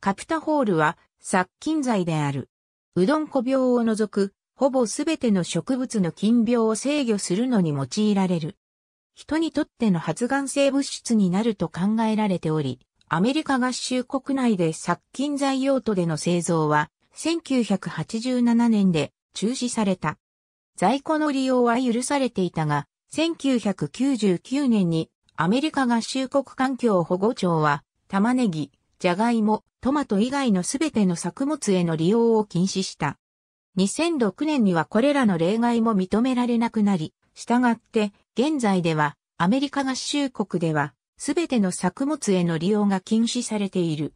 カプタホールは殺菌剤である。うどんこ病を除く、ほぼすべての植物の菌病を制御するのに用いられる。人にとっての発がん性物質になると考えられており、アメリカ合衆国内で殺菌剤用途での製造は、1987年で中止された。在庫の利用は許されていたが、1999年にアメリカ合衆国環境保護庁は玉ねぎ、ジャガイモ、トマト以外のすべての作物への利用を禁止した。2006年にはこれらの例外も認められなくなり、したがって、現在では、アメリカ合衆国では、すべての作物への利用が禁止されている。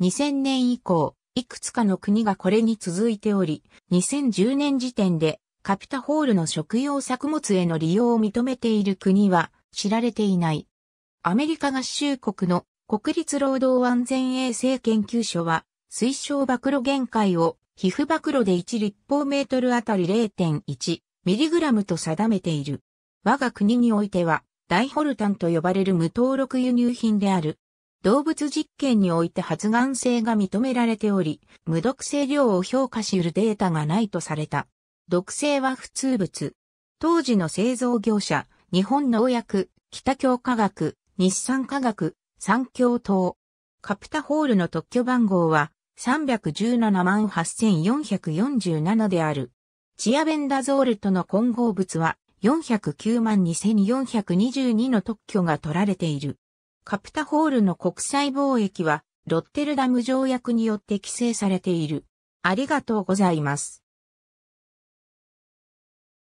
2000年以降、いくつかの国がこれに続いており、2010年時点で、カピタホールの食用作物への利用を認めている国は知られていない。アメリカ合衆国の国立労働安全衛生研究所は、推奨曝露限界を、皮膚曝露で1立方メートルあたり0.1ミリグラムと定めている。我が国においては、ダイホルタンと呼ばれる無登録輸入品である。動物実験において発がん性が認められており、無毒性量を評価し得るデータがないとされた。毒性は普通物。当時の製造業者、日本農薬、北京科学、日産科学、三峡島。カプタホールの特許番号は3178,447である。チアベンダゾールとの混合物は492,422の特許が取られている。カプタホールの国際貿易はロッテルダム条約によって規制されている。ありがとうございます。